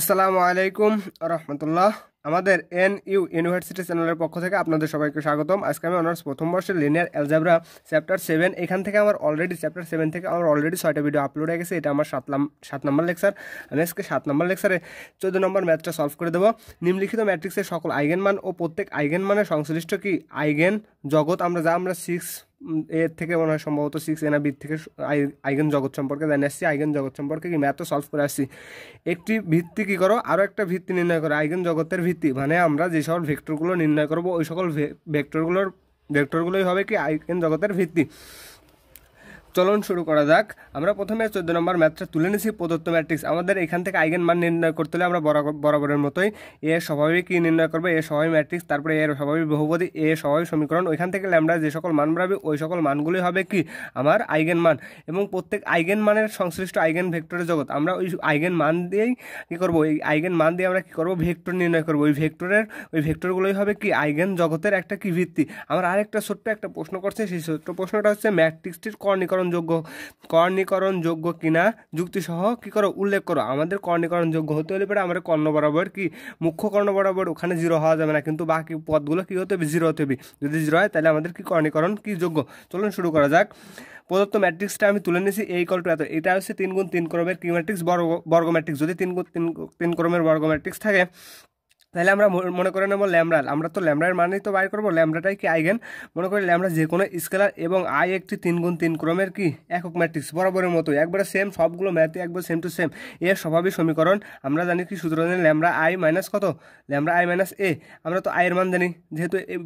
আসসালামু আলাইকুম রহমতুল্লাহ আমাদের এন ইউ ইউনিভার্সিটি চ্যানেলের পক্ষ থেকে আপনাদের সবাইকে স্বাগতম আজকে আমি অনার্স প্রথম বর্ষের লিনিয়ার অ্যালজাবরা চ্যাপ্টার সেভেন এখান থেকে আমার অলরেডি চ্যাপ্টার সেভেন থেকে আমার অলরেডি ছয়টা ভিডিও আপলোড হয়ে গেছে এটা আমার সাত সাত নম্বর লেকচার আমি আজকে সাত নম্বর লেকচারে চোদ্দ নম্বর ম্যাথটা সলভ করে দেবো নিম্নলিখিত ম্যাট্রিক্সের সকল আইগেন মান ও প্রত্যেক আইগেন মানে সংশ্লিষ্ট কি আইগেন জগৎ আমরা যা আমরা সিক্স এর থেকে মনে হয় সম্ভবত সিক্স এনা বির থেকে আইগেন জগৎ সম্পর্কে জানিয়ে আসছি আইগেন জগৎ সম্পর্কে কি ম্যাথও সলভ করে আসছি একটি ভিত্তি কী করো আরও একটা ভিত্তি নির্ণয় করো আইগেন জগতের ভিত্তি মানে আমরা যে সকল ভেক্টরগুলো নির্ণয় করবো ওই সকল ভেক্টরগুলোর ভেক্টরগুলোই হবে কি আইগেন জগতের ভিত্তি চলন শুরু করা যাক আমরা প্রথমে চোদ্দ নম্বর ম্যাথটা তুলে নিয়েছি প্রদত্ত ম্যাট্রিক্স আমাদের এখান থেকে আইগেন মান নির্ণয় করতে হলে আমরা বরাবরের মতোই এ স্বাভাবিক কী নির্ণয় করবো এ স্বাভাবিক ম্যাট্রিক্স তারপরে এর স্বাভাবিক বহুপদী এ স্বাভাবিক সমীকরণ ওইখান থেকে আমরা যে সকল মান বাড়াবি ওই সকল মানগুলি হবে কি আমার আইগেন মান এবং প্রত্যেক আইগেন মানের সংশ্লিষ্ট আইগেন ভেক্টরের জগৎ আমরা ওই আইগেন মান দিয়েই কী করবো এই আইগেন মান দিয়ে আমরা কী করবো ভেক্টর নির্ণয় করবো ওই ভেক্টরের ওই ভেক্টরগুলোই হবে কি আইগেন জগতের একটা কি ভিত্তি আমার আরেকটা ছোট্ট একটা প্রশ্ন করছে সেই ছোট্ট প্রশ্নটা হচ্ছে ম্যাট্রিক্সটির কর্ণীকরণ কর্ণীকরণ যোগ্য কিনা যুক্তিসহ কি করো উল্লেখ করো আমাদের যোগ্য হতে হলে পরে আমাদের কর্ণ বরাবর কি মুখ্য কর্ণ বরাবর ওখানে জিরো হওয়া যাবে না কিন্তু বাকি পদগুলো কি হতে হবে জিরো হতে হবে যদি জিরো হয় তাহলে আমাদের কি কর্ণীকরণ কি যোগ্য চলুন শুরু করা যাক প্রদত্ত ম্যাট্রিক্সটা আমি তুলে নিয়েছি এই কল টু এত এটা হচ্ছে তিন গুণ তিন ক্রমের কি ম্যাট্রিক্স বর্গ বর্গ ম্যাট্রিক্স যদি তিন গুণ তিন তিন ক্রমের বর্গ ম্যাট্রিক্স থাকে তাহলে আমরা মনে করে নেব ল্যামডাল আমরা তো ল্যামডার মানেই তো বাইর করবো ল্যামডাটাই কি আইগেন মনে করি ল্যামডা যে কোনো স্কেলার এবং আই একটি তিন গুণ তিন ক্রমের কি একক ম্যাট্রিক্স বরাবরের মতো একবারে সেম সবগুলো ম্যাথে একবার সেম টু সেম এর স্বভাবিক সমীকরণ আমরা জানি কি সূত্র জানি ল্যামডা আই মাইনাস কত ল্যামডা আই মাইনাস এ আমরা তো আয়ের মান জানি যেহেতু এই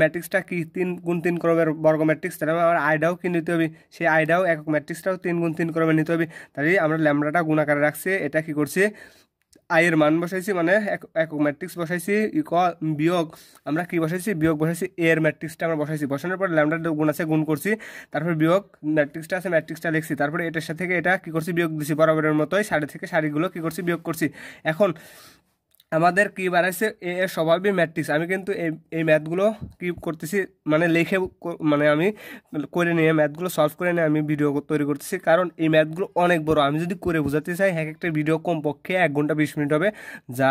ম্যাট্রিক্সটা কি তিন গুণ তিন ক্রমের বর্গ ম্যাট্রিক্স তাহলে আমার আইডাও কি নিতে হবে সেই আইডাও একক ম্যাট্রিক্সটাও তিন গুণ তিন ক্রমে নিতে হবে তাহলে আমরা ল্যামডাটা গুণাকারে রাখছি এটা কি করছে আয়ের মান বসাইছি মানে এক ম্যাট্রিক্স বসাইছি ক বিয়োগ আমরা কি বসাইছি বিয়োগ বসাইছি এ এর ম্যাট্রিক্সটা আমরা বসাইছি বসানোর পর ল্যামডার গুণ আছে গুণ করছি তারপর বিয়োগ ম্যাট্রিক্সটা আছে ম্যাট্রিক্সটা লিখছি তারপরে এটার সাথে এটা কি করছি বিয়োগ দিছি বরাবরের মতোই সাড়ে থেকে সারিগুলো কি করছি বিয়োগ করছি এখন আমাদের কি বাড়াইছে এ এর স্বভাবই ম্যাট্রিক্স আমি কিন্তু এই এই ম্যাথগুলো কি করতেছি মানে লিখে মানে আমি করে নিয়ে ম্যাথগুলো সলভ করে নিয়ে আমি ভিডিও তৈরি করতেছি কারণ এই ম্যাথগুলো অনেক বড় আমি যদি করে বোঝাতে চাই এক একটা ভিডিও কমপক্ষে এক ঘন্টা বিশ মিনিট হবে যা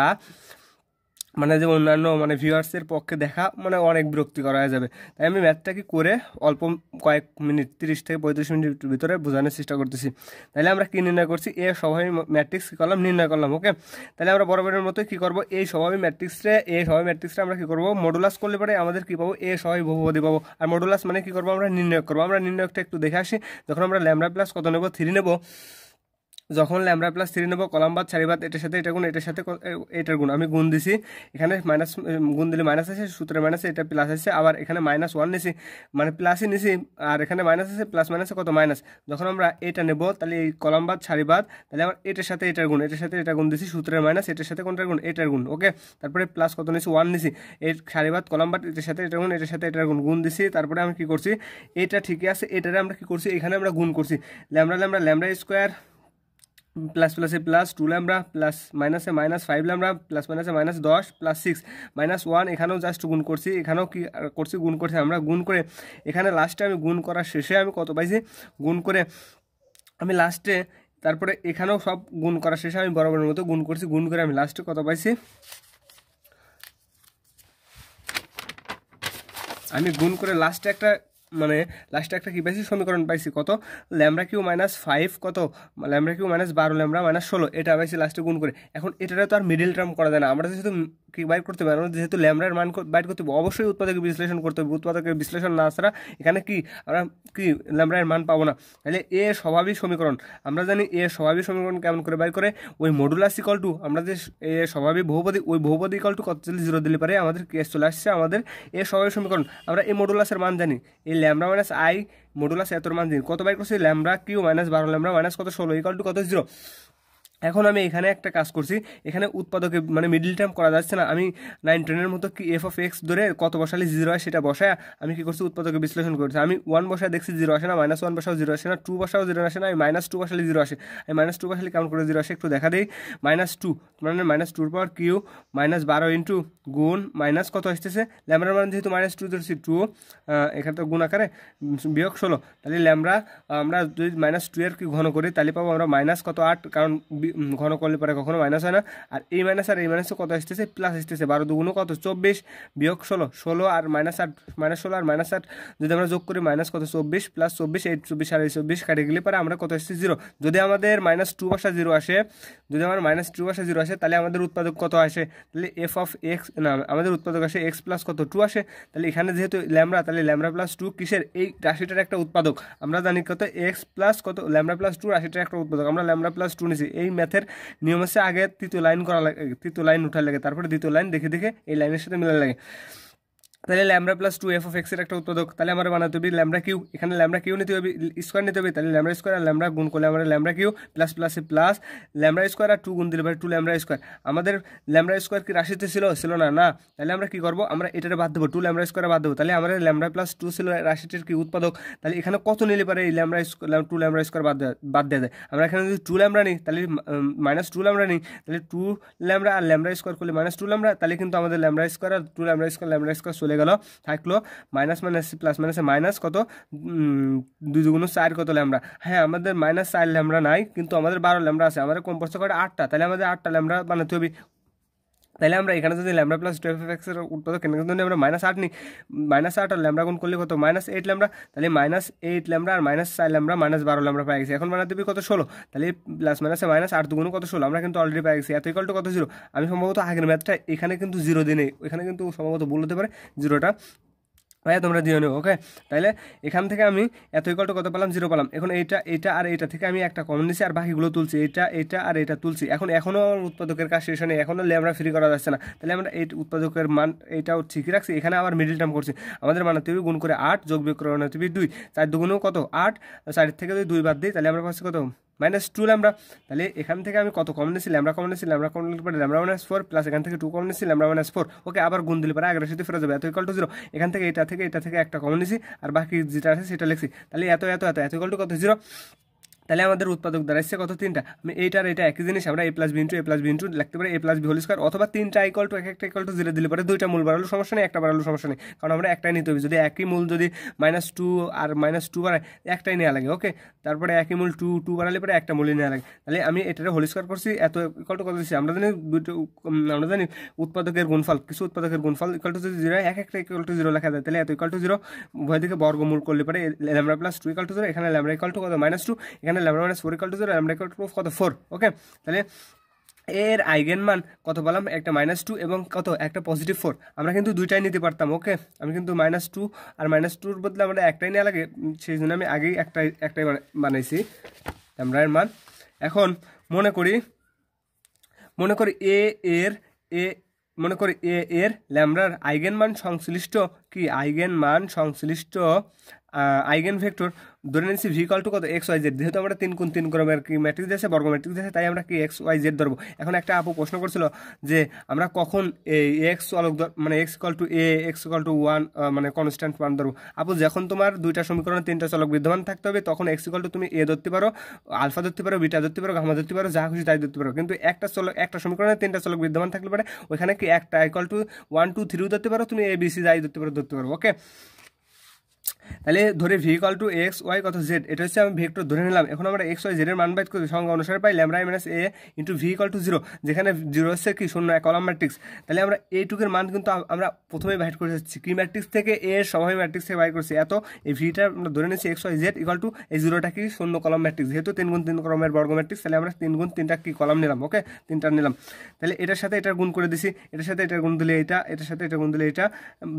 মানে যে অন্যান্য মানে ভিউয়ার্সের পক্ষে দেখা মানে অনেক করা হয়ে যাবে তাই আমি ম্যাথটাকে করে অল্প কয়েক মিনিট তিরিশ থেকে পঁয়ত্রিশ মিনিটের ভিতরে বোঝানোর চেষ্টা করতেছি তাহলে আমরা কী নির্ণয় করছি এ স্বভাবী ম্যাট্রিক্স কী করলাম নির্ণয় করলাম ওকে তাহলে আমরা বরাবরের মতো কী করবো এই স্বভাবী ম্যাট্রিক্সে এ স্বভাবী ম্যাট্রিক্সটা আমরা কী করবো মডুলাস করলে পরে আমাদের কী পাবো এ স্বভাবী বহুপদী পাবো আর মডুলাস মানে কী করবো আমরা নির্ণয় করবো আমরা নির্ণয়কটা একটু দেখে আসি যখন আমরা ল্যামরা প্লাস কত নেবো থ্রি নেবো যখন ল্যামডা প্লাস থ্রি নেবো কলাম বাদ বাদ এটার সাথে এটা গুণ এটার সাথে এটার গুণ আমি গুণ দিছি এখানে মাইনাস গুণ দিলে মাইনাস আছে সূত্রে মাইনাস এটা প্লাস আছে আবার এখানে মাইনাস ওয়ান নিছি মানে প্লাসই নিছি আর এখানে মাইনাস আছে প্লাস মাইনাসে কত মাইনাস যখন আমরা এটা নেব তাহলে এই কলাম বাদ সারিবাদ তাহলে আমার এটার সাথে এটার গুণ এটার সাথে এটা গুণ দিছি সূত্রের মাইনাস এটার সাথে কোনটার গুণ এটার গুণ ওকে তারপরে প্লাস কত নিছি ওয়ান নিছি এর সারিবাদ কলাম বাদ এটার সাথে এটার গুণ এটার সাথে এটার গুণ গুণ দিছি তারপরে আমি কি করছি এটা ঠিকই আছে এটারে আমরা কি করছি এখানে আমরা গুণ করছি lambda lambda lambda square plus প্লাসে প্লাস টু ল্যামরা প্লাস মাইনাসে মাইনাস ফাইভ ল্যামরা প্লাস মাইনাসে মাইনাস দশ প্লাস সিক্স মাইনাস ওয়ান এখানেও জাস্ট গুণ করছি এখানেও কি করছি গুণ করছি আমরা গুণ করে এখানে লাস্টে আমি গুণ করার শেষে আমি কত পাইছি গুণ করে আমি লাস্টে তারপরে এখানেও সব গুণ করার শেষে আমি বরাবরের মতো গুণ করছি গুণ করে আমি লাস্টে কত পাইছি আমি গুণ করে লাস্টে একটা মানে লাস্টে একটা কী পাইছি সমীকরণ পাইছি কত ল্যামরা কিউ মাইনাস ফাইভ কত ল্যামরা কিউ মাইনাস বারো ল্যামরা মাইনাস ষোলো এটা পাইছি লাস্টে গুণ করে এখন এটা তো আর মিডিল টার্ম করা যায় না আমরা যেহেতু কি বাইর করতে পারি আমরা যেহেতু ল্যামরার মান বাইট করতে হবে অবশ্যই উৎপাদকের বিশ্লেষণ করতে হবে উৎপাদকের বিশ্লেষণ না ছাড়া এখানে কি আমরা কি ল্যামরার মান পাবো না তাহলে এ স্বাভাবিক সমীকরণ আমরা জানি এ স্বাভাবিক সমীকরণ কেমন করে বাইর করে ওই মডুলাস ইকল টু আমরা যে এ স্বাভাবিক বহুপদী ওই বহুপদী ইকল টু কত চলে জিরো দিলে পারে আমাদের কেস চলে আসছে আমাদের এ স্বাভাবিক সমীকরণ আমরা এই মডুলাসের মান জানি এই ল্যামডা মাইনাস আই মডুলাস এত মান দিন কত বাই করছি ল্যামডা কিউ মাইনাস বারো ল্যামডা মাইনাস কত ষোলো ইকাল টু কত জিরো এখন আমি এখানে একটা কাজ করছি এখানে উৎপাদকে মানে মিডিল টার্ম করা যাচ্ছে না আমি নাইন টেনের মতো কি এফ অফ এক্স ধরে কত বসালে জিরো হয় সেটা বসায় আমি কি করছি উৎপাদকে বিশ্লেষণ করছি আমি ওয়ান বসায় দেখছি জিরো আসে না মাইনাস ওয়ান বসাও জিরো আসে না টু বসাও জিরো আসে না আমি মাইনাস টু বসালে জিরো আসে আমি মাইনাস টু বসালে কাউন্ট করে জিরো আসে একটু দেখা দিই মাইনাস টু মানে মাইনাস টুর পাওয়ার কিউ মাইনাস বারো ইন্টু গুণ মাইনাস কত আসতেছে ল্যামরার মান যেহেতু মাইনাস টু ধরছি টু এখানে তো গুণ আকারে বিয়োগ ষোলো তাহলে ল্যামরা আমরা যদি মাইনাস টু এর কি ঘন করি তাহলে পাবো আমরা মাইনাস কত আট কারণ ঘন করলে পরে কখনো মাইনাস হয় না আর এই মাইনাস আর এই মাইনাসে কত আসতেছে প্লাস আসতেছে বারো দুগুণ কত চব্বিশ বিয়োগ ষোলো ষোলো আর মাইনাস আট মাইনাস ষোলো আর মাইনাস আট যদি আমরা যোগ করি মাইনাস কত চব্বিশ প্লাস চব্বিশ এই চব্বিশ আর এই চব্বিশ কাটে গেলে পরে আমরা কত আসছে জিরো যদি আমাদের মাইনাস টু বাসা জিরো আসে যদি আমার মাইনাস টু বাসা জিরো আসে তাহলে আমাদের উৎপাদক কত আসে তাহলে এফ অফ এক্স না আমাদের উৎপাদক আসে এক্স প্লাস কত টু আসে তাহলে এখানে যেহেতু ল্যামরা তাহলে ল্যামরা প্লাস টু কিসের এই রাশিটার একটা উৎপাদক আমরা জানি কত এক্স প্লাস কত ল্যামরা প্লাস টু রাশিটার একটা উৎপাদক আমরা ল্যামরা প্লাস টু নিছি এই ম্যাথের নিয়ম আছে আগে তৃতীয় লাইন করা লাগে তৃতীয় লাইন উঠার লাগে তারপরে দ্বিতীয় লাইন দেখে দেখে এই লাইনের সাথে মিলা লাগে তাহলে lambda plus two F of X একটা উৎপাদক তাহলে আমার বানাতে হবে ল্যামরা কিউ এখানে ল্যামরা কিউ নিতে হবে স্কোয়ার নিতে হবে তাহলে ল্যামরা স্কোয়ার আর ল্যামরা গুণ করলে আমরা ল্যামরা কিউ প্লাস প্লাসে প্লাস ল্যামরা স্কোয়ার আর টু গুণ দিলে টু ল্যামরা স্কোয়ার আমাদের ল্যামরা স্কোয়ার কি রাশিতে ছিল ছিল না না তাহলে আমরা কি করবো আমরা এটার বাদ দেবো টু ল্যামরা স্কোয়ার বাদ দেবো তাহলে আমরা ল্যামরা প্লাস টু ছিল রাশিটির কি উৎপাদক তাহলে এখানে কত নিলে পারে এই ল্যামরা টু ল্যামরা স্কোয়ার বাদ বাদ দেওয়া যায় আমরা এখানে যদি টু ল্যামরা নিই তাহলে মাইনাস টু ল্যামরা নিই তাহলে টু ল্যামরা আর ল্যামরা স্কোয়ার করলে মাইনাস টু ল্যামরা তাহলে কিন্তু আমাদের ল্যামরা স্কোয়ার আর two lambda square lambda square চলে গেল থাকলো মাইনাস মাইনাস প্লাস মাইনাসে মাইনাস কত দুই দুগুণ চার কত ল্যামরা হ্যাঁ আমাদের মাইনাস চার ল্যামরা নাই কিন্তু আমাদের বারো ল্যামরা আছে আমাদের কম্পোস্ট করে আটটা তাহলে আমাদের আটটা ল্যামরা বানাতে হবে তাহলে আমরা এখানে যদি ল্যামডা প্লাস টুয়েলভ এফ এক্সের উৎপাদক কেন্দ্র যদি আমরা মাইনাস আট নিই মাইনাস আট আর ল্যামডা গুণ করলে কত মাইনাস এইট ল্যামডা তাহলে মাইনাস এইট ল্যামডা আর মাইনাস চার ল্যামডা মাইনাস বারো ল্যামডা পাই গেছি এখন বানাতে কত ষোলো তাহলে প্লাস মাইনাসে মাইনাস আট দুগুণ কত ষোলো আমরা কিন্তু অলরেডি পাই গেছি এত ইকল কত জিরো আমি সম্ভবত আগের ম্যাথটা এখানে কিন্তু জিরো দিনে এখানে কিন্তু সম্ভবত বলতে পারে জিরোটা ভাইয়া তোমরা দিও নিও ওকে তাহলে এখান থেকে আমি এত ইকলটা কত পেলাম জিরো পেলাম এখন এইটা এইটা আর এইটা থেকে আমি একটা কমন নিচ্ছি আর বাকিগুলো তুলছি এটা এটা আর এটা তুলছি এখন এখনও উৎপাদকের কাজ শেষ হয়নি এখনও ল্যামরা ফ্রি করা যাচ্ছে না তাহলে আমরা এই উৎপাদকের মান এটাও ঠিক রাখছি এখানে আবার মিডিল টার্ম করছি আমাদের তুমি গুণ করে আট যোগ বিক্রয় দুই চার দুগুণেও কত আট চারের থেকে যদি দুই বাদ দিই তাহলে আমরা পাচ্ছি কত মাইনাস টু ল্যামরা তাহলে এখান থেকে আমি কত কমন এসেছি ল্যামরা কমন এসে ল্যামরা কমন লিখতে ল্যামরা মাইনাস ফোর প্লাস এখান থেকে টু কমন এসে ল্যামরা মাইনাস ফোর ওকে আবার গুণ দিলে পারে আগের সাথে ফেরত যাবে এত ইকল টু জিরো এখান থেকে এটা থেকে এটা থেকে একটা কমন এসে আর বাকি যেটা আছে সেটা লিখছি তাহলে এত এত এত এত ইকল টু কত জিরো তাহলে আমাদের উৎপাদক দাঁড়াচ্ছে কত তিনটা আমি এইটার এটা একই জিনিস আমরা এ প্লাস বিন two A plus B two লিখতে পারি A plus B whole square অথবা তিনটা আইকল টু এক একটা ইকল টু জিরো দিলে পরে দুইটা মূল বাড়ালো সমস্যা নেই একটা বাড়ালো সমস্যা নেই কারণ আমরা একটাই নিতে হবে যদি একই মূল যদি মাইনাস টু আর মাইনাস টু বাড়ায় একটাই নেওয়া লাগে ওকে তারপরে একই মূল টু টু বাড়ালে পরে একটা মূলই নেওয়া লাগে তাহলে আমি এটার হোল স্কোয়ার করছি এত ইকল টু কত দিচ্ছি আমরা জানি দুটো আমরা জানি উৎপাদকের গুণফল কিছু উৎপাদকের গুণফল ইকল টু যদি জিরো এক একটা ইকল টু জিরো লেখা যায় তাহলে এত ইকল টু জিরো ভয় থেকে বর্গমূল করলে পরে lambda plus two equal two zero এখানে ল্যামরা ইকল টু কত মাইনাস টু এখানে মানে lambda minus four equal to zero lambda equal two কত ফোর ওকে তাহলে এর আইগেন মান কত বললাম একটা মাইনাস টু এবং কত একটা পজিটিভ ফোর আমরা কিন্তু দুইটাই নিতে পারতাম ওকে আমি কিন্তু মাইনাস টু আর মাইনাস টুর বদলে আমরা একটাই নেওয়া লাগে সেই জন্য আমি আগেই একটাই একটাই বানাইছি আমরা এর মান এখন মনে করি মনে করি এ এর এ মনে করি এ এর ল্যামডার আইগেন মান সংশ্লিষ্ট কি আইগেন মান সংশ্লিষ্ট আইগেন ভেক্টর ধরে নিচ্ছি ভিকল টু কত এক্স ওয়াই জেড যেহেতু আমরা তিন কোন তিন ক্রমের কি ম্যাট্রিক্স দেশে বর্গ ম্যাট্রিক্স দেশে তাই আমরা কি এক্স ওয়াই জেড ধরবো এখন একটা আপু প্রশ্ন করছিল যে আমরা কখন এই এক্স অলক মানে X equal to A X equal to one মানে কনস্ট্যান্ট মান ধরবো আপু যখন তোমার দুইটা সমীকরণে তিনটা চলক বিদ্যমান থাকতে হবে তখন এক্স কল টু তুমি এ ধরতে পারো আলফা ধরতে পারো বিটা ধরতে পারো ঘামা ধরতে পারো যা খুশি তাই ধরতে পারো কিন্তু একটা চলক একটা সমীকরণে তিনটা চলক বিদ্যমান থাকলে পারে ওইখানে কি একটা ইকল টু ওয়ান টু থ্রিও ধরতে পারো তুমি এ বি সি যাই ধরতে পারো ಸುತ್ತೋರು ಓಕೆ তাহলে ধরে V equal two X Y কত জেড এটা হচ্ছে আমি ভেক্টর ধরে নিলাম এখন আমরা এক্স ওয়াই জেডের মান বাইত করি সংখ্যা অনুসারে পাই lambda minus A into V equal to zero যেখানে জিরো হচ্ছে কি শূন্য এক কলাম ম্যাট্রিক্স তাহলে আমরা টুকের মান কিন্তু আমরা প্রথমে বাইট করে যাচ্ছি কি ম্যাট্রিক্স থেকে এ সবাই ম্যাট্রিক্স থেকে বাই করছি এত এই ভিটা আমরা ধরে নিচ্ছি X Y Z equal to এই জিরোটা কি শূন্য কলাম ম্যাট্রিক্স যেহেতু তিন গুণ তিন কলমের বর্গ ম্যাট্রিক্স তাহলে আমরা তিন গুণ তিনটা কি কলাম নিলাম ওকে তিনটা নিলাম তাহলে এটার সাথে এটার গুণ করে দিছি এটার সাথে এটার গুণ দিলে এটা এটার সাথে এটা গুণ দিলে এটা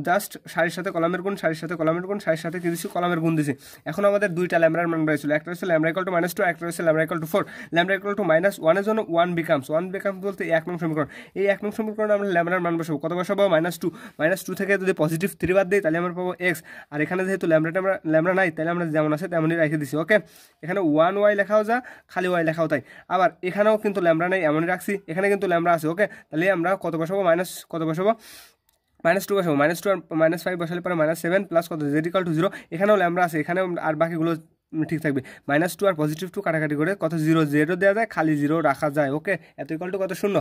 জাস্ট সারির সাথে কলমের গুণ সারির সাথে কলমের গুণ সারির সাথে থেকে তিরিশ কলামের গুণ দিছি এখন আমাদের দুইটা ল্যামরার মান রয়েছিল একটা হচ্ছে lambda equal to minus two একটা হচ্ছে lambda equal to four lambda equal to minus ওয়ানের জন্য ওয়ান বিকামস ওয়ান বিকামস বলতে এক নং সমীকরণ এই এক নং সমীকরণে আমরা ল্যামরার মান বসাবো কত বসাবো মাইনাস টু মাইনাস টু থেকে যদি পজিটিভ থ্রি বাদ দিই তাহলে আমরা পাবো এক্স আর এখানে যেহেতু ল্যামরাটা আমরা ল্যামরা নাই তাহলে আমরা যেমন আছে তেমনই রেখে দিছি ওকে এখানে ওয়ান ওয়াই লেখাও যা খালি ওয়াই লেখাও তাই আবার এখানেও কিন্তু ল্যামরা নাই এমনই রাখছি এখানে কিন্তু ল্যামরা আছে ওকে তাহলে আমরা কত বসাবো মাইনাস কত বসাবো মাইনাস টু বসাবো মাইনাস টু আর মাইনাস ফাইভ বসালে পরে মাইনাস সেভেন প্লাস কত জেডিকাল টু জিরো এখানেও ল্যামরা আছে এখানে আর বাকিগুলো ঠিক থাকবে মাইনাস টু আর পজিটিভ টু কাটাকাটি করে কত জিরো জেডও দেওয়া যায় খালি জিরো রাখা যায় ওকে এত ইকাল টু কত শূন্য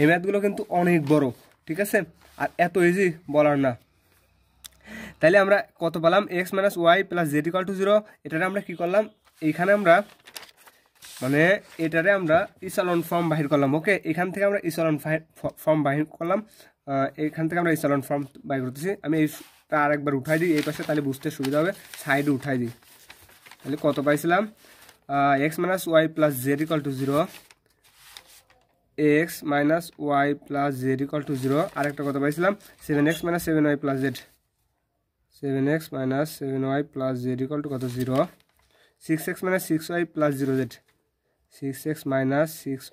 এই ম্যাথগুলো কিন্তু অনেক বড় ঠিক আছে আর এত ইজি বলার না তাহলে আমরা কত পেলাম X minus Y plus Z equal to zero এটারে আমরা কী করলাম এইখানে আমরা মানে এটারে আমরা ইসলন ফর্ম বাহির করলাম ওকে এখান থেকে আমরা ইসলন ফর্ম বাহির করলাম এখান থেকে আমরা এই ফর্ম বাই করতেছি আমি এইটা আরেকবার উঠাই দিই এই পাশে তাহলে বুঝতে সুবিধা হবে সাইডে উঠাই দিই তাহলে কত পাইছিলাম X minus Y plus Z equal to zero X minus Y plus Z equal to zero আরেকটা কত পাইছিলাম seven X minus seven Y plus Z seven X minus seven Y plus Z equal two কত zero six X minus six Y plus zero Z six X minus six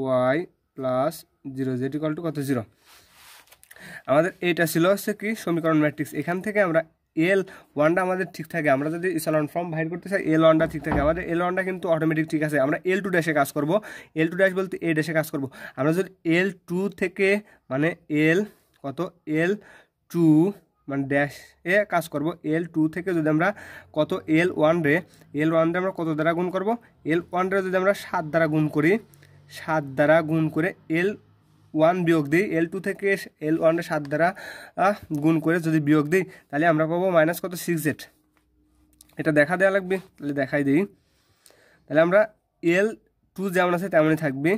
Y plus zero Z equal two কত zero আমাদের এটা ছিল হচ্ছে কি সমীকরণ matrix এখান থেকে আমরা এল ওয়ানটা আমাদের ঠিক থাকে আমরা যদি ইসালন ফর্ম বাইর করতে চাই এল ওয়ানটা ঠিক থাকে আমাদের এল ওয়ানটা কিন্তু অটোমেটিক ঠিক আছে আমরা এল টু ড্যাশে কাজ করব এল টু ড্যাশ বলতে এ ড্যাশে কাজ করব আমরা যদি এল টু থেকে মানে এল কত এল টু মানে ড্যাশ এ কাজ করব এল টু থেকে যদি আমরা কত এল ওয়ান রে এল ওয়ান রে আমরা কত দ্বারা গুণ করব এল ওয়ান রে যদি আমরা সাত দ্বারা গুণ করি সাত দ্বারা গুণ করে এল ওয়ান বিয়োগ দিই এল টু থেকে এল ওয়ানটা সাত দ্বারা গুণ করে যদি বিয়োগ দিই তাহলে আমরা পাবো মাইনাস কত সিক্স জেড এটা দেখা দেওয়া লাগবে তাহলে দেখাই দিই তাহলে আমরা এল টু যেমন আছে তেমনই থাকবে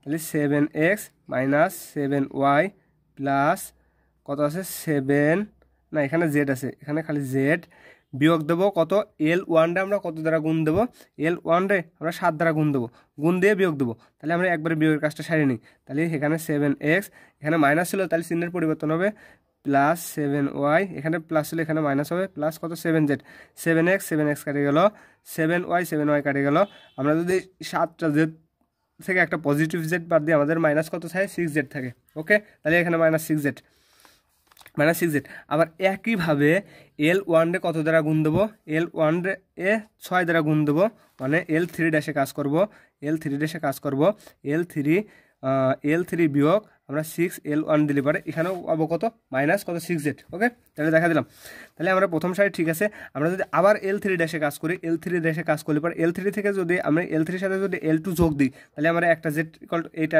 তাহলে seven X minus seven Y plus কত আছে সেভেন না এখানে জেড আছে এখানে খালি জেড বিয়োগ দেবো কত এল ওয়ানটা আমরা কত দ্বারা গুণ দেবো এল ওয়ানরে আমরা সাত দ্বারা গুণ দেবো গুণ দিয়ে বিয়োগ দেবো তাহলে আমরা একবারে বিয়োগের কাজটা সারি নিই তাহলে এখানে সেভেন এক্স এখানে মাইনাস ছিল তাহলে চিহ্নের পরিবর্তন হবে প্লাস সেভেন ওয়াই এখানে প্লাস ছিল এখানে মাইনাস হবে প্লাস কত seven Z seven X seven X কাটে গেল সেভেন ওয়াই সেভেন ওয়াই কাটে গেল আমরা যদি সাতটা জেড থেকে একটা পজিটিভ জেড বাদ দিয়ে আমাদের মাইনাস কত থাকে সিক্স জেড থাকে ওকে তাহলে এখানে minus six Z minus six Z আবার একইভাবে এল ওয়ানরে কত দ্বারা গুণ দেবো এল ওয়ানরে এ ছয় দ্বারা গুণ দেবো মানে এল থ্রি ড্যাশে কাজ করব এল থ্রি ড্যাশে কাজ করব এল থ্রি এল থ্রি বিয়োগ আমরা সিক্স এল ওয়ান দিলে পারে এখানেও পাবো কত মাইনাস কত সিক্স জেড ওকে তাহলে দেখা দিলাম তাহলে আমরা প্রথম সাইড ঠিক আছে আমরা যদি আবার এল থ্রি ড্যাশে কাজ করি এল থ্রি ড্যাশে কাজ করলে পরে এল থ্রি থেকে যদি আমরা এল থ্রির সাথে যদি এল টু যোগ দিই তাহলে আমরা একটা জেড কল এটা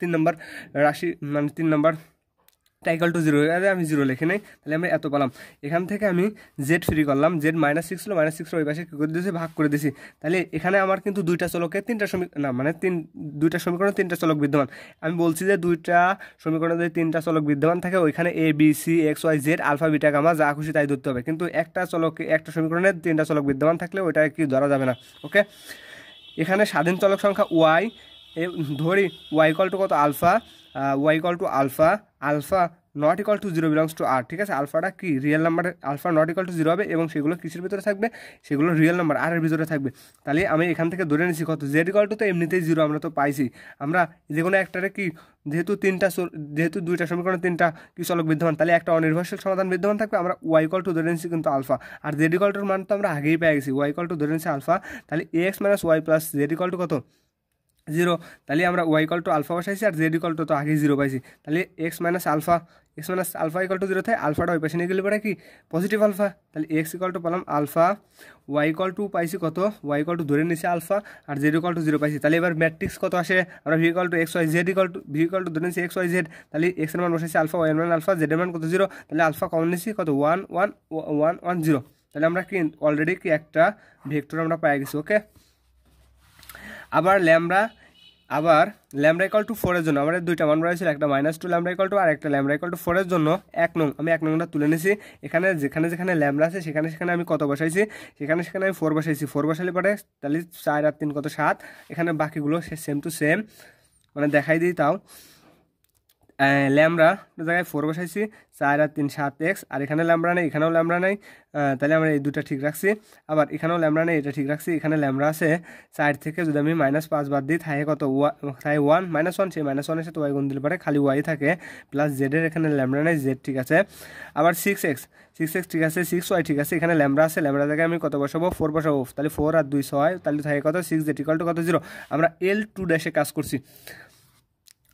তিন নম্বর রাশি মানে তিন নম্বর টাইকাল টু জিরো আমি জিরো লিখে নেই তাহলে আমি এত পালাম এখান থেকে আমি জেড ফ্রি করলাম জেড মাইনাস সিক্স ছিল মাইনাস সিক্স ওই পাশে কী করে দিয়েছি ভাগ করে দিয়েছি তাহলে এখানে আমার কিন্তু দুইটা চলকে তিনটা সমীকরণ না মানে তিন দুইটা সমীকরণ তিনটা চলক বিদ্যমান আমি বলছি যে দুইটা সমীকরণে যদি তিনটা চলক বিদ্যমান থাকে ওইখানে A B C X Y Z alpha beta gamma যা খুশি তাই ধরতে হবে কিন্তু একটা চলকে একটা সমীকরণে তিনটা চলক বিদ্যমান থাকলে ওইটা কি ধরা যাবে না ওকে এখানে স্বাধীন চলক সংখ্যা ওয়াই ধরি ওয়াই কল টু কত alpha Y equal to alpha alpha not equal two zero belongs to আর ঠিক আছে আলফাটা কি real number alpha not equal two zero হবে এবং সেগুলো কিসের ভিতরে থাকবে সেগুলো রিয়েল নাম্বার আর এর ভিতরে থাকবে তাহলে আমি এখান থেকে ধরে নিছি কত জেড ইকাল টু তো এমনিতেই জিরো আমরা তো পাইছি আমরা যে কোনো একটারে কি যেহেতু তিনটা যেহেতু দুইটা সমীকরণ তিনটা কি চলক বিদ্যমান তাহলে একটা অনির্ভরশীল সমাধান বিদ্যমান থাকবে আমরা ওয়াই ইকাল টু ধরে নিছি কিন্তু আলফা আর জেড ইকাল টুর মান তো আমরা আগেই পেয়ে গেছি ওয়াই ইকাল টু ধরে নিছি আলফা তাহলে X minus Y plus Z equal two কত জিরো তাহলে আমরা ওয়াই কল টু আলফা বসাইছি আর জেড ইকল টু তো আগে জিরো পাইছি তাহলে X minus alpha X minus alpha equal two zero থাকে আলফাটা ওই পাশে নিয়ে গেলে পরে কি পজিটিভ আলফা তাহলে এক্স ইকল টু পেলাম আলফা ওয়াই ইকল টু পাইছি কত ওয়াই ইকল টু ধরে নিয়েছি আলফা আর জেড ইকল টু জিরো পাইছি তাহলে এবার ম্যাট্রিক্স কত আসে আমরা V equal to X Y Z equal to V two ধরে নিয়েছি এক্স ওয়াই জেড তাহলে এক্স এর মান বসেছি আলফা ওয়াই মান আলফা জেড এর মান কত জিরো তাহলে আলফা কমন নিছি কত one one one one zero তাহলে আমরা কি অলরেডি কি একটা ভেক্টর আমরা পাই গেছি ওকে আবার ল্যামড়া আবার ল্যামড়া ইকাল টু ফোরের জন্য আমাদের দুইটা মান রয়েছিল একটা minus two lambda equal to আর একটা ল্যামড়া ইকাল টু ফোরের জন্য এক নং আমি এক নংটা তুলে নিয়েছি এখানে যেখানে যেখানে ল্যামড়া আছে সেখানে সেখানে আমি কত বসাইছি সেখানে সেখানে আমি ফোর বসাইছি ফোর বসালে পরে তাহলে চার আর তিন কত সাত এখানে বাকিগুলো সে সেম টু সেম মানে দেখাই দিই তাও ল্যামরা জায়গায় ফোর বসাইছি চার আর তিন সাত এক্স আর এখানে ল্যামড়া নেই এখানেও ল্যামরা নেই তাহলে আমরা এই দুটা ঠিক রাখছি আবার এখানেও ল্যামরা নেই এটা ঠিক রাখছি এখানে ল্যামড়া আছে চার থেকে যদি আমি মাইনাস পাঁচ বাদ দিই থাকে কত ওয়া থাকে ওয়ান মাইনাস ওয়ান সেই মাইনাস ওয়ানের তো ওয়াই গুণ দিলে পারে খালি ওয়াই থাকে প্লাস জেডের এখানে ল্যামরা নেই জেড ঠিক আছে আবার সিক্স এক্স সিক্স এক্স ঠিক আছে সিক্স ওয়াই ঠিক আছে এখানে ল্যামরা আছে ল্যামরা জায়গায় আমি কত বসাবো ফোর বসাবো তাহলে ফোর আর দুই ছয় তাহলে থাকে কত সিক্স জেড ইকাল টু কত জিরো আমরা এল টু ড্যাশে কাজ করছি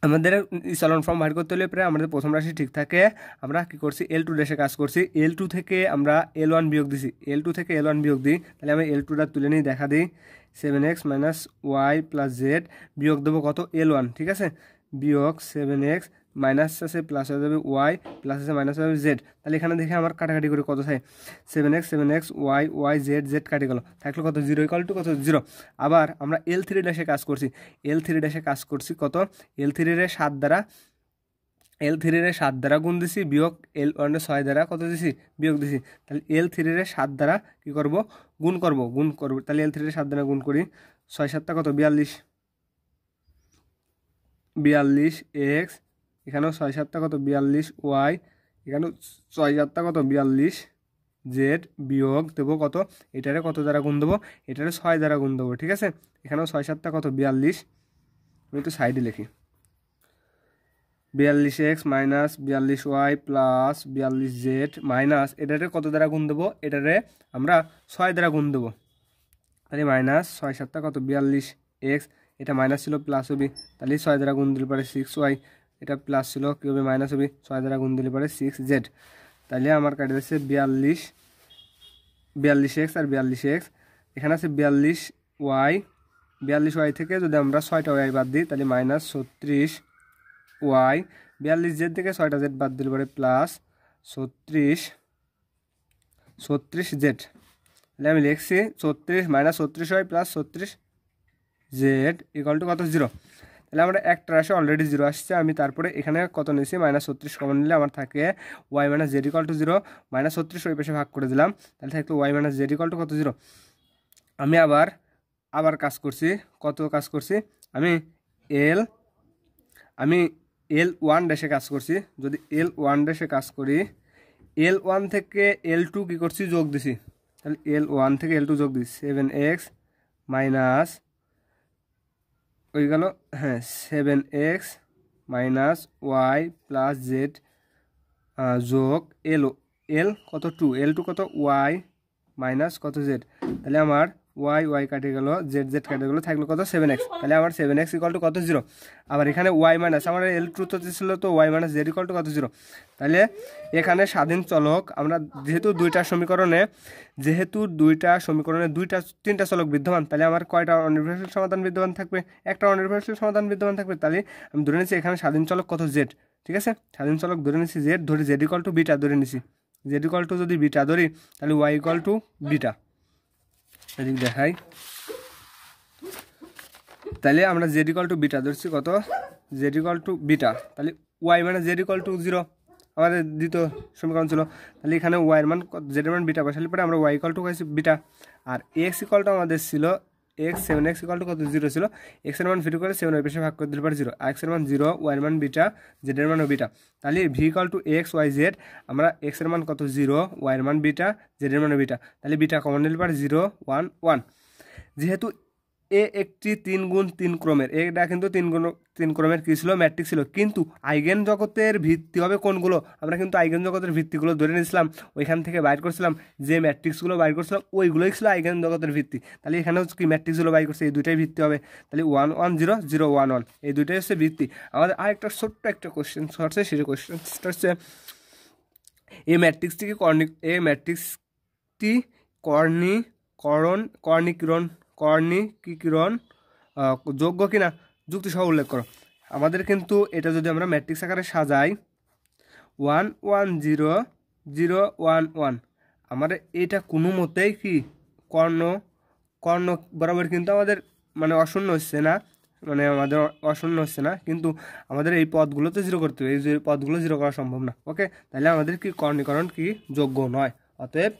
আমাদের চলন ফর্ম বাইর করতে হলে প্রায় আমাদের প্রথম রাশি ঠিক থাকে আমরা কী করছি এল টু ড্যাশে কাজ করছি এল টু থেকে আমরা এল ওয়ান বিয়োগ দিছি এল টু থেকে এল ওয়ান বিয়োগ দিই তাহলে আমি এল টুটা তুলে নিয়ে দেখা দিই seven X minus Y plus Z বিয়োগ দেবো কত এল ওয়ান ঠিক আছে বিয়োগ সেভেন এক্স মাইনাস আছে প্লাস হয়ে যাবে ওয়াই প্লাস আছে মাইনাস হয়ে যাবে জেড তাহলে এখানে দেখে আমার কাটাকাটি করে কত থাকে seven X seven X Y Y Z Z কাটি গেল থাকলো কত জিরো ইকাল টু কত জিরো আবার আমরা এল থ্রি ড্যাশে কাজ করছি এল থ্রি ড্যাশে কাজ করছি কত এল থ্রি রে সাত দ্বারা এল থ্রি রে সাত দ্বারা গুণ দিছি বিয়োগ এল ওয়ানের ছয় দ্বারা কত দিছি বিয়োগ দিছি তাহলে এল থ্রিরে সাত দ্বারা কী করব গুণ করব গুণ করব তাহলে এল থ্রিরে সাত দ্বারা গুণ করি ছয় সাতটা কত বিয়াল্লিশ বিয়াল্লিশ এক্স এখানেও ছয় সাতটা কত বিয়াল্লিশ ওয়াই এখানেও ছয় সাতটা কত বিয়াল্লিশ জেড বিয়োগ দেবো কত এটারে কত দ্বারা গুণ দেবো এটারে ছয় দ্বারা গুণ দেবো ঠিক আছে এখানেও ছয় সাতটা কত বিয়াল্লিশ আমি একটু সাইডে লিখি বিয়াল্লিশ এক্স মাইনাস বিয়াল্লিশ ওয়াই প্লাস বিয়াল্লিশ জেড মাইনাস এটারে কত দ্বারা গুণ দেবো এটারে আমরা ছয় দ্বারা গুণ দেবো তাহলে মাইনাস ছয় সাতটা কত বিয়াল্লিশ এক্স এটা মাইনাস ছিল প্লাস হবি তাহলে ছয় দ্বারা গুণ দিলে পারে সিক্স ওয়াই এটা প্লাস ছিল হবে মাইনাস হবে ছয় দ্বারা গুণ দিলে পরে সিক্স জেড তাহলে আমার কাটে আছে বিয়াল্লিশ বিয়াল্লিশ এক্স আর বিয়াল্লিশ এক্স এখানে আছে বিয়াল্লিশ ওয়াই বিয়াল্লিশ ওয়াই থেকে যদি আমরা ছয়টা ওয়াই বাদ দিই তাহলে মাইনাস ছত্রিশ ওয়াই বিয়াল্লিশ জেড থেকে ছয়টা জেড বাদ দিলে পরে প্লাস ছত্রিশ ছত্রিশ জেড তাহলে আমি লিখছি ছত্রিশ মাইনাস ছত্রিশ ওয়াই প্লাস ছত্রিশ জেড ইকাল টু কত জিরো তাহলে আমার একটার আসে অলরেডি জিরো আসছে আমি তারপরে এখানে কত নিয়েছি মাইনাস ছত্রিশ কমন নিলে আমার থাকে Y minus Z equal two zero minus ছত্রিশ ওই পাশে ভাগ করে দিলাম তাহলে থাকলো Y minus Z equal two কত জিরো আমি আবার আবার কাজ করছি কত কাজ করছি আমি এল আমি এল ওয়ান ড্যাশে কাজ করছি যদি এল ওয়ান ড্যাশে কাজ করি এল ওয়ান থেকে এল টু কী করছি যোগ দিছি তাহলে এল ওয়ান থেকে এল টু যোগ দিছি সেভেন এক্স মাইনাস ওই গেল হ্যাঁ seven X minus Y plus Z যোগ এল এল কত টু এল টু কত ওয়াই মাইনাস কত জেড তাহলে আমার ওয়াই ওয়াই কাটে গেল জেড জেড কাটে গেলো থাকলো কত সেভেন এক্স তাহলে আমার সেভেন এক্স ইকল টু কত জিরো আবার এখানে ওয়াই মাইনাস আমার এল ট্রু তো ছিল তো Y minus Z equal two কত জিরো তাহলে এখানে স্বাধীন চলক আমরা যেহেতু দুইটা সমীকরণে যেহেতু দুইটা সমীকরণে দুইটা তিনটা চলক বিদ্যমান তাহলে আমার কয়টা অনির্ভরশীল সমাধান বিদ্যমান থাকবে একটা অনির্ভরশীল সমাধান বিদ্যমান থাকবে তাহলে আমি ধরে নিচ্ছি এখানে স্বাধীন চলক কত জেড ঠিক আছে স্বাধীন চলক ধরে নিচ্ছি জেড ধরে জেড ইকল টু বিটা ধরে নিছি জেড ইকল টু যদি বিটা ধরি তাহলে ওয়াই ইকল টু বিটা এদিক দেখাই তাহলে আমরা জেড ইকল টু বিটা ধরছি কত জেড ইকল টু বিটা তাহলে ওয়াই মানে জেড ইকল টু জিরো আমাদের দ্বিতীয় সমীকরণ ছিল তাহলে এখানে ওয়াইয়ের মান জেড মান বিটা বসালে পরে আমরা ওয়াই ইকল টু পাইছি বিটা আর এক্স ইকলটা আমাদের ছিল X seven X equal two কত জিরো ছিল এক্সের মান ভিডিও করে সেভেন ওই পেশে ভাগ করে দিলে পারে জিরো আর এক্সের মান জিরো ওয়াই মান বিটা জেডের মান বিটা তাহলে V equal two X Y Z আমরা এক্সের মান কত জিরো ওয়াইয়ের মান বিটা জেডের মান বিটা তাহলে বিটা কমন নিলে পারে জিরো ওয়ান ওয়ান যেহেতু এ একটি তিন গুণ তিন ক্রমের এটা কিন্তু তিন গুণ তিন ক্রমের কী ছিল ম্যাট্রিক ছিল কিন্তু আইগেন জগতের ভিত্তি হবে কোনগুলো আমরা কিন্তু আইগেন জগতের ভিত্তিগুলো ধরে নিয়েছিলাম ওইখান থেকে বাইর করছিলাম যে ম্যাট্রিক্সগুলো বাইর করছিলাম ওইগুলোই ছিল আইগেন জগতের ভিত্তি তাহলে এখানে হচ্ছে কি ম্যাট্রিক্সগুলো বাইর করছে এই দুটাই ভিত্তি হবে তাহলে one one zero zero one one এই দুটাই হচ্ছে ভিত্তি আমাদের আরেকটা ছোট্ট একটা কোয়েশ্চেন হচ্ছে সেই কোশ্চেনটা হচ্ছে এই ম্যাট্রিক্সটিকে কর্ণিক এই ম্যাট্রিক্সটি কর্ণি করণ কর্ণিকরণ কিরণ যোগ্য কিনা যুক্তিসহ উল্লেখ করো আমাদের কিন্তু এটা যদি আমরা ম্যাট্রিক্স আকারে সাজাই one one zero zero one one আমাদের এটা কোনো মতেই কি কর্ণ কর্ণ বরাবর কিন্তু আমাদের মানে অশূন্য হচ্ছে না মানে আমাদের অশূন্য হচ্ছে না কিন্তু আমাদের এই পদগুলোতে জিরো করতে হবে এই যে পদগুলো জিরো করা সম্ভব না ওকে তাহলে আমাদের কি কর্ণীকরণ কি যোগ্য নয় অতএব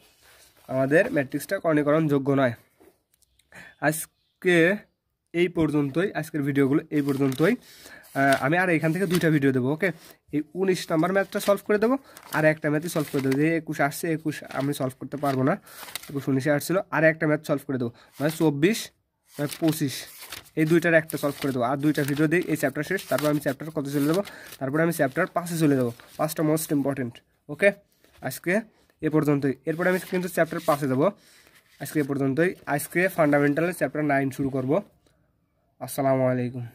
আমাদের ম্যাট্রিক্সটা কর্ণীকরণ যোগ্য নয় আজকে এই পর্যন্তই আজকের ভিডিওগুলো এই পর্যন্তই আমি আর এখান থেকে দুইটা ভিডিও দেবো ওকে এই উনিশ নাম্বার ম্যাথটা সলভ করে দেবো আর একটা ম্যাথই সলভ করে দেবো যে একুশ আসছে একুশ আমি সলভ করতে পারবো না একুশ উনিশে আসছিলো আর একটা ম্যাথ সলভ করে দেবো মানে চব্বিশ মানে পঁচিশ এই দুইটার একটা সলভ করে দেবো আর দুইটা ভিডিও দিই এই চ্যাপ্টার শেষ তারপর আমি চ্যাপ্টার কত চলে দেবো তারপরে আমি চ্যাপ্টার পাঁচে চলে দেবো পাঁচটা মোস্ট ইম্পর্টেন্ট ওকে আজকে এ পর্যন্তই এরপরে আমি কিন্তু চ্যাপ্টার পাঁচে দেবো আজকে পর্যন্তই আজকে ফান্ডামেন্টাল চ্যাপ্টার নাইন শুরু করব আসসালামু আলাইকুম